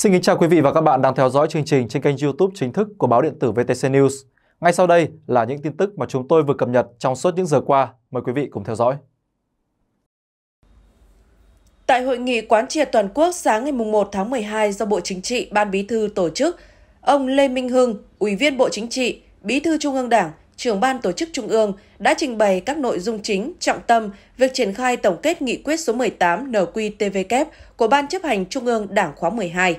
Xin kính chào quý vị và các bạn đang theo dõi chương trình trên kênh YouTube chính thức của báo điện tử VTC News. Ngay sau đây là những tin tức mà chúng tôi vừa cập nhật trong suốt những giờ qua. Mời quý vị cùng theo dõi. Tại hội nghị quán triệt toàn quốc sáng ngày 1 tháng 12 do Bộ Chính trị, Ban Bí thư tổ chức, ông Lê Minh Hưng, Ủy viên Bộ Chính trị, Bí thư Trung ương Đảng, trưởng ban tổ chức Trung ương đã trình bày các nội dung chính, trọng tâm việc triển khai tổng kết nghị quyết số 18 NQTVK của Ban chấp hành Trung ương Đảng khóa 12.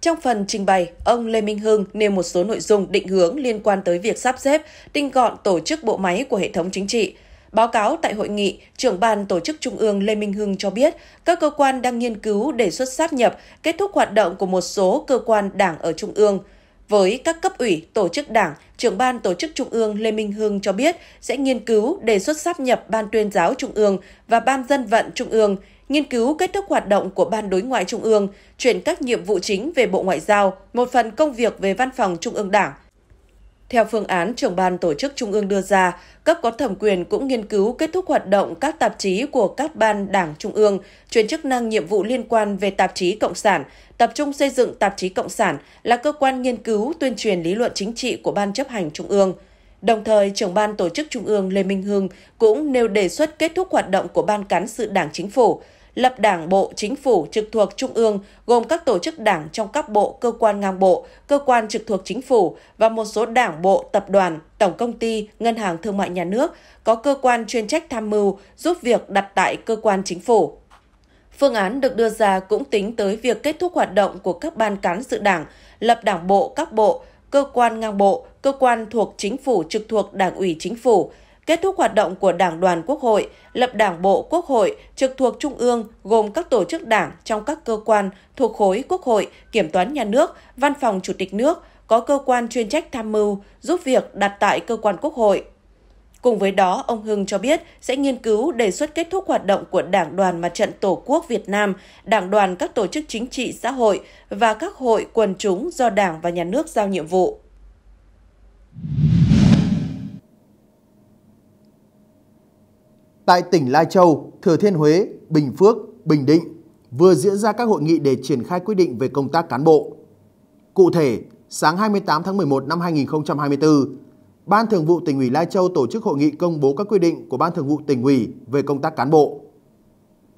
Trong phần trình bày, ông Lê Minh Hưng nêu một số nội dung định hướng liên quan tới việc sắp xếp, tinh gọn tổ chức bộ máy của hệ thống chính trị. Báo cáo tại hội nghị, trưởng ban tổ chức Trung ương Lê Minh Hưng cho biết, các cơ quan đang nghiên cứu đề xuất sáp nhập, kết thúc hoạt động của một số cơ quan đảng ở Trung ương – với các cấp ủy, tổ chức đảng, trưởng ban tổ chức Trung ương Lê Minh Hưng cho biết sẽ nghiên cứu đề xuất sắp nhập Ban tuyên giáo Trung ương và Ban dân vận Trung ương, nghiên cứu kết thúc hoạt động của Ban đối ngoại Trung ương, chuyển các nhiệm vụ chính về Bộ Ngoại giao, một phần công việc về Văn phòng Trung ương Đảng – theo phương án trưởng ban tổ chức trung ương đưa ra, cấp có thẩm quyền cũng nghiên cứu kết thúc hoạt động các tạp chí của các ban đảng trung ương, chuyển chức năng nhiệm vụ liên quan về tạp chí Cộng sản, tập trung xây dựng tạp chí Cộng sản là cơ quan nghiên cứu tuyên truyền lý luận chính trị của Ban chấp hành Trung ương. Đồng thời, trưởng ban tổ chức Trung ương Lê Minh Hương cũng nêu đề xuất kết thúc hoạt động của Ban Cán sự Đảng Chính phủ, lập đảng bộ chính phủ trực thuộc trung ương gồm các tổ chức đảng trong các bộ, cơ quan ngang bộ, cơ quan trực thuộc chính phủ và một số đảng bộ, tập đoàn, tổng công ty, ngân hàng thương mại nhà nước có cơ quan chuyên trách tham mưu giúp việc đặt tại cơ quan chính phủ. Phương án được đưa ra cũng tính tới việc kết thúc hoạt động của các ban cán sự đảng, lập đảng bộ các bộ, cơ quan ngang bộ, cơ quan thuộc chính phủ trực thuộc Đảng ủy chính phủ, kết thúc hoạt động của Đảng đoàn Quốc hội, lập Đảng bộ Quốc hội trực thuộc Trung ương gồm các tổ chức đảng trong các cơ quan thuộc khối Quốc hội, Kiểm toán Nhà nước, Văn phòng Chủ tịch nước, có cơ quan chuyên trách tham mưu, giúp việc đặt tại cơ quan Quốc hội. Cùng với đó, ông Hưng cho biết sẽ nghiên cứu đề xuất kết thúc hoạt động của Đảng đoàn Mặt trận Tổ quốc Việt Nam, Đảng đoàn các tổ chức chính trị xã hội và các hội quần chúng do Đảng và Nhà nước giao nhiệm vụ. tại tỉnh Lai Châu, Thừa Thiên Huế, Bình Phước, Bình Định vừa diễn ra các hội nghị để triển khai quyết định về công tác cán bộ. Cụ thể, sáng 28 tháng 11 năm 2024, Ban Thường vụ tỉnh ủy Lai Châu tổ chức hội nghị công bố các quy định của Ban Thường vụ tỉnh ủy về công tác cán bộ.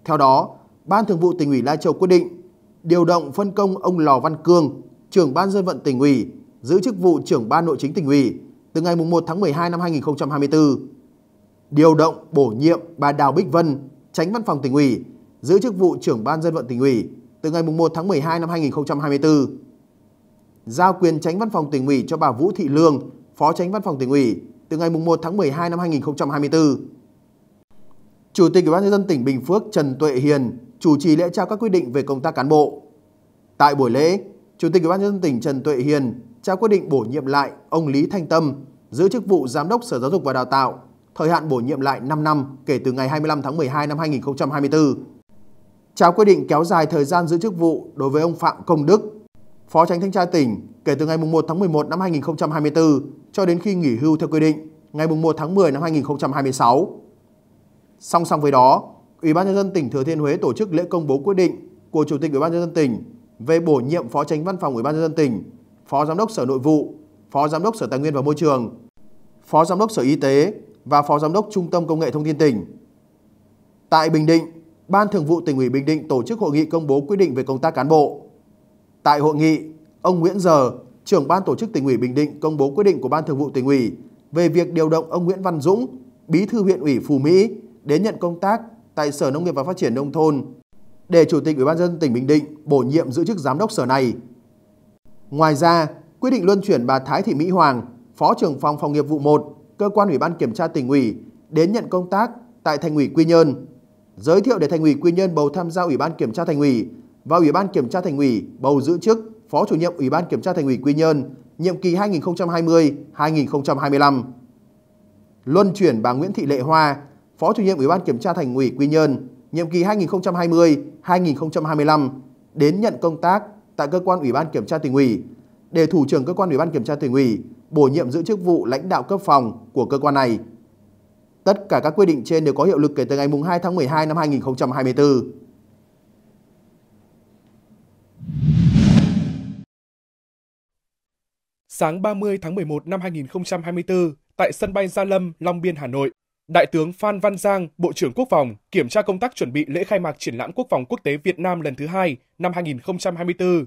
Theo đó, Ban Thường vụ tỉnh ủy Lai Châu quyết định điều động phân công ông Lò Văn Cương, trưởng ban dân vận tỉnh ủy, giữ chức vụ trưởng ban nội chính tỉnh ủy từ ngày 1 tháng 12 năm 2024 điều động bổ nhiệm bà Đào Bích Vân, tránh văn phòng tỉnh ủy, giữ chức vụ trưởng ban dân vận tỉnh ủy từ ngày 1 tháng 12 năm 2024. Giao quyền tránh văn phòng tỉnh ủy cho bà Vũ Thị Lương, phó tránh văn phòng tỉnh ủy từ ngày 1 tháng 12 năm 2024. Chủ tịch Ủy ban nhân dân tỉnh Bình Phước Trần Tuệ Hiền chủ trì lễ trao các quyết định về công tác cán bộ. Tại buổi lễ, Chủ tịch Ủy ban nhân dân tỉnh Trần Tuệ Hiền trao quyết định bổ nhiệm lại ông Lý Thanh Tâm giữ chức vụ Giám đốc Sở Giáo dục và Đào tạo thời hạn bổ nhiệm lại 5 năm kể từ ngày 25 tháng 12 năm 2024. Trao quyết định kéo dài thời gian giữ chức vụ đối với ông Phạm Công Đức, Phó Tránh Thanh tra tỉnh kể từ ngày 1 tháng 11 năm 2024 cho đến khi nghỉ hưu theo quy định ngày 1 tháng 10 năm 2026. Song song với đó, Ủy ban nhân dân tỉnh Thừa Thiên Huế tổ chức lễ công bố quyết định của Chủ tịch Ủy ban nhân dân tỉnh về bổ nhiệm Phó Tránh Văn phòng Ủy ban nhân dân tỉnh, Phó Giám đốc Sở Nội vụ, Phó Giám đốc Sở Tài nguyên và Môi trường, Phó Giám đốc Sở Y tế và Phó Giám đốc Trung tâm Công nghệ Thông tin tỉnh. Tại Bình Định, Ban Thường vụ tỉnh ủy Bình Định tổ chức hội nghị công bố quyết định về công tác cán bộ. Tại hội nghị, ông Nguyễn Giờ, trưởng Ban Tổ chức tỉnh ủy Bình Định công bố quyết định của Ban Thường vụ tỉnh ủy về việc điều động ông Nguyễn Văn Dũng, Bí thư huyện ủy Phú Mỹ đến nhận công tác tại Sở Nông nghiệp và Phát triển nông thôn để Chủ tịch Ủy ban dân tỉnh Bình Định bổ nhiệm giữ chức giám đốc sở này. Ngoài ra, quyết định luân chuyển bà Thái Thị Mỹ Hoàng, Phó trưởng phòng phòng nghiệp vụ 1 cơ quan Ủy ban Kiểm tra tỉnh ủy đến nhận công tác tại Thành ủy Quy Nhơn, giới thiệu để Thành ủy Quy Nhơn bầu tham gia Ủy ban Kiểm tra Thành ủy và Ủy ban Kiểm tra Thành ủy bầu giữ chức Phó chủ nhiệm Ủy ban Kiểm tra Thành ủy Quy Nhơn nhiệm kỳ 2020-2025. Luân chuyển bà Nguyễn Thị Lệ Hoa, Phó chủ nhiệm Ủy ban Kiểm tra Thành ủy Quy Nhơn nhiệm kỳ 2020-2025 đến nhận công tác tại cơ quan Ủy ban Kiểm tra Tỉnh ủy để thủ trưởng cơ quan Ủy ban Kiểm tra Tỉnh ủy bổ nhiệm giữ chức vụ lãnh đạo cấp phòng của cơ quan này. Tất cả các quyết định trên đều có hiệu lực kể từ ngày 2 tháng 12 năm 2024. Sáng 30 tháng 11 năm 2024, tại sân bay Gia Lâm, Long Biên, Hà Nội, Đại tướng Phan Văn Giang, Bộ trưởng Quốc phòng, kiểm tra công tác chuẩn bị lễ khai mạc triển lãm quốc phòng quốc tế Việt Nam lần thứ hai năm 2024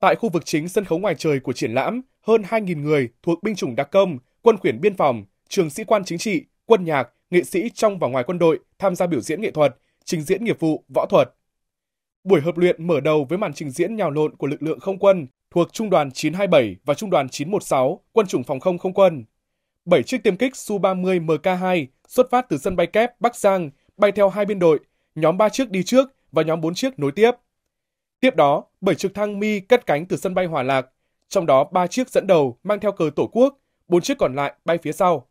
Tại khu vực chính sân khấu ngoài trời của triển lãm, hơn 2.000 người thuộc binh chủng đặc công, quân khuyển biên phòng, trường sĩ quan chính trị, quân nhạc, nghệ sĩ trong và ngoài quân đội tham gia biểu diễn nghệ thuật, trình diễn nghiệp vụ, võ thuật. Buổi hợp luyện mở đầu với màn trình diễn nhào lộn của lực lượng không quân thuộc Trung đoàn 927 và Trung đoàn 916, quân chủng phòng không không quân. 7 chiếc tiêm kích Su-30 MK2 xuất phát từ sân bay kép Bắc Giang, bay theo hai biên đội, nhóm 3 chiếc đi trước và nhóm 4 chiếc nối tiếp. Tiếp đó, 7 trực thăng Mi cất cánh từ sân bay Hòa Lạc, trong đó 3 chiếc dẫn đầu mang theo cờ Tổ quốc, 4 chiếc còn lại bay phía sau.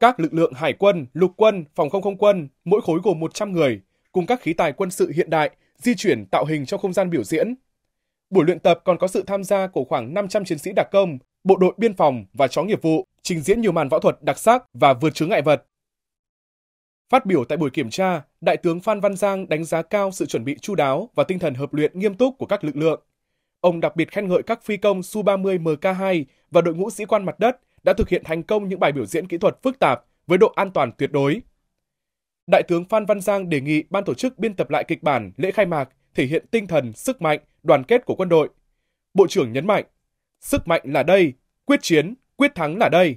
Các lực lượng hải quân, lục quân, phòng không không quân, mỗi khối gồm 100 người, cùng các khí tài quân sự hiện đại di chuyển tạo hình trong không gian biểu diễn. Buổi luyện tập còn có sự tham gia của khoảng 500 chiến sĩ đặc công, bộ đội biên phòng và chó nghiệp vụ trình diễn nhiều màn võ thuật đặc sắc và vượt chướng ngại vật. Phát biểu tại buổi kiểm tra, Đại tướng Phan Văn Giang đánh giá cao sự chuẩn bị chu đáo và tinh thần hợp luyện nghiêm túc của các lực lượng. Ông đặc biệt khen ngợi các phi công Su-30 MK2 và đội ngũ sĩ quan mặt đất đã thực hiện thành công những bài biểu diễn kỹ thuật phức tạp với độ an toàn tuyệt đối. Đại tướng Phan Văn Giang đề nghị ban tổ chức biên tập lại kịch bản lễ khai mạc thể hiện tinh thần, sức mạnh, đoàn kết của quân đội. Bộ trưởng nhấn mạnh, sức mạnh là đây, quyết chiến, quyết thắng là đây.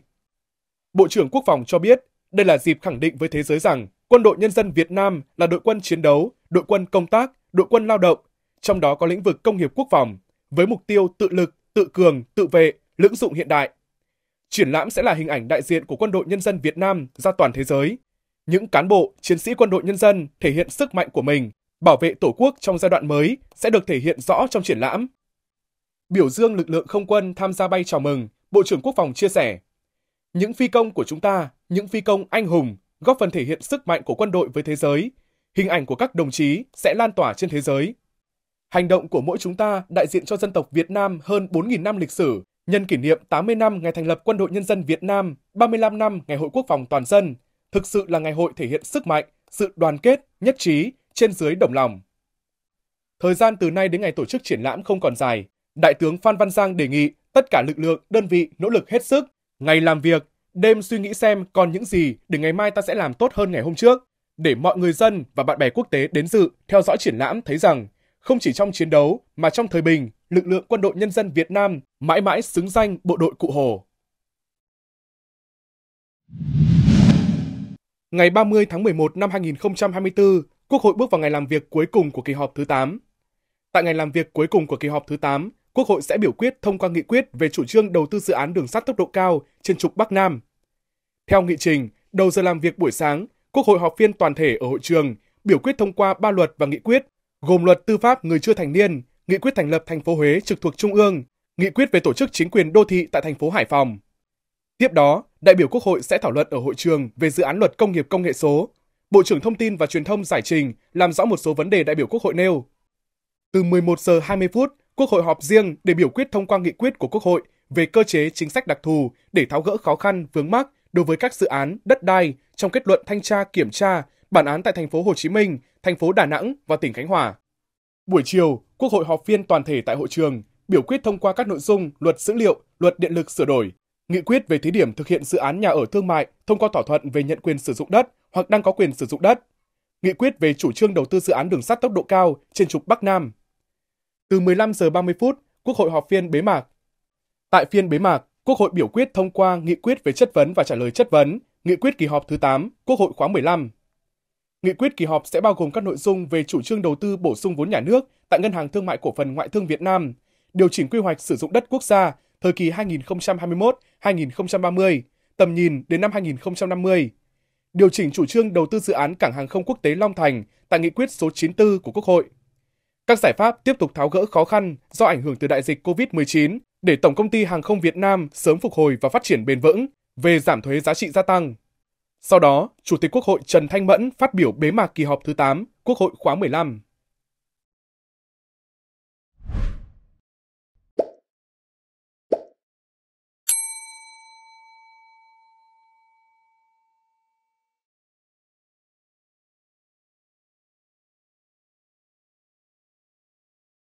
Bộ trưởng Quốc phòng cho biết, đây là dịp khẳng định với thế giới rằng quân đội nhân dân Việt Nam là đội quân chiến đấu, đội quân công tác, đội quân lao động, trong đó có lĩnh vực công nghiệp quốc phòng, với mục tiêu tự lực, tự cường, tự vệ, lưỡng dụng hiện đại. Triển lãm sẽ là hình ảnh đại diện của quân đội nhân dân Việt Nam ra toàn thế giới. Những cán bộ, chiến sĩ quân đội nhân dân thể hiện sức mạnh của mình, bảo vệ Tổ quốc trong giai đoạn mới sẽ được thể hiện rõ trong triển lãm. Biểu dương lực lượng không quân tham gia bay chào mừng, Bộ trưởng Quốc phòng chia sẻ. Những phi công của chúng ta những phi công anh hùng góp phần thể hiện sức mạnh của quân đội với thế giới. Hình ảnh của các đồng chí sẽ lan tỏa trên thế giới. Hành động của mỗi chúng ta đại diện cho dân tộc Việt Nam hơn 4.000 năm lịch sử, nhân kỷ niệm 80 năm ngày thành lập Quân đội Nhân dân Việt Nam, 35 năm ngày Hội Quốc phòng Toàn dân, thực sự là ngày hội thể hiện sức mạnh, sự đoàn kết, nhất trí, trên dưới đồng lòng. Thời gian từ nay đến ngày tổ chức triển lãm không còn dài, Đại tướng Phan Văn Giang đề nghị tất cả lực lượng, đơn vị nỗ lực hết sức, ngày làm việc, đêm suy nghĩ xem còn những gì để ngày mai ta sẽ làm tốt hơn ngày hôm trước, để mọi người dân và bạn bè quốc tế đến dự theo dõi triển lãm thấy rằng không chỉ trong chiến đấu mà trong thời bình, lực lượng quân đội nhân dân Việt Nam mãi mãi xứng danh bộ đội Cụ Hồ. Ngày 30 tháng 11 năm 2024, Quốc hội bước vào ngày làm việc cuối cùng của kỳ họp thứ 8. Tại ngày làm việc cuối cùng của kỳ họp thứ 8, Quốc hội sẽ biểu quyết thông qua nghị quyết về chủ trương đầu tư dự án đường sắt tốc độ cao trên trục Bắc Nam theo nghị trình, đầu giờ làm việc buổi sáng, Quốc hội họp phiên toàn thể ở hội trường, biểu quyết thông qua ba luật và nghị quyết, gồm luật tư pháp người chưa thành niên, nghị quyết thành lập thành phố Huế trực thuộc Trung ương, nghị quyết về tổ chức chính quyền đô thị tại thành phố Hải Phòng. Tiếp đó, đại biểu Quốc hội sẽ thảo luận ở hội trường về dự án luật công nghiệp công nghệ số. Bộ trưởng Thông tin và Truyền thông giải trình làm rõ một số vấn đề đại biểu Quốc hội nêu. Từ 11 giờ 20 phút, Quốc hội họp riêng để biểu quyết thông qua nghị quyết của Quốc hội về cơ chế chính sách đặc thù để tháo gỡ khó khăn vướng mắc đối với các dự án đất đai trong kết luận thanh tra kiểm tra bản án tại thành phố Hồ Chí Minh, thành phố Đà Nẵng và tỉnh Khánh Hòa. Buổi chiều, Quốc hội họp phiên toàn thể tại hội trường, biểu quyết thông qua các nội dung luật dữ liệu, luật điện lực sửa đổi, nghị quyết về thí điểm thực hiện dự án nhà ở thương mại thông qua thỏa thuận về nhận quyền sử dụng đất hoặc đang có quyền sử dụng đất, nghị quyết về chủ trương đầu tư dự án đường sắt tốc độ cao trên trục Bắc Nam. Từ 15 giờ 30 phút, Quốc hội họp phiên bế mạc. Tại phiên bế mạc, Quốc hội biểu quyết thông qua nghị quyết về chất vấn và trả lời chất vấn, nghị quyết kỳ họp thứ 8, Quốc hội khóa 15. Nghị quyết kỳ họp sẽ bao gồm các nội dung về chủ trương đầu tư bổ sung vốn nhà nước tại Ngân hàng Thương mại Cổ phần Ngoại thương Việt Nam, điều chỉnh quy hoạch sử dụng đất quốc gia thời kỳ 2021-2030, tầm nhìn đến năm 2050, điều chỉnh chủ trương đầu tư dự án cảng hàng không quốc tế Long Thành tại nghị quyết số 94 của Quốc hội. Các giải pháp tiếp tục tháo gỡ khó khăn do ảnh hưởng từ đại dịch COVID-19 để Tổng công ty Hàng không Việt Nam sớm phục hồi và phát triển bền vững về giảm thuế giá trị gia tăng. Sau đó, Chủ tịch Quốc hội Trần Thanh Mẫn phát biểu bế mạc kỳ họp thứ 8 Quốc hội khóa 15.